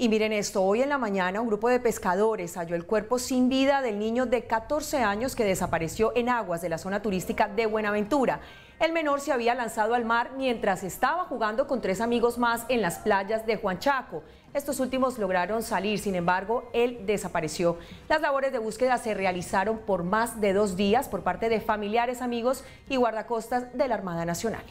Y miren esto, hoy en la mañana un grupo de pescadores halló el cuerpo sin vida del niño de 14 años que desapareció en aguas de la zona turística de Buenaventura. El menor se había lanzado al mar mientras estaba jugando con tres amigos más en las playas de Huanchaco. Estos últimos lograron salir, sin embargo, él desapareció. Las labores de búsqueda se realizaron por más de dos días por parte de familiares, amigos y guardacostas de la Armada Nacional.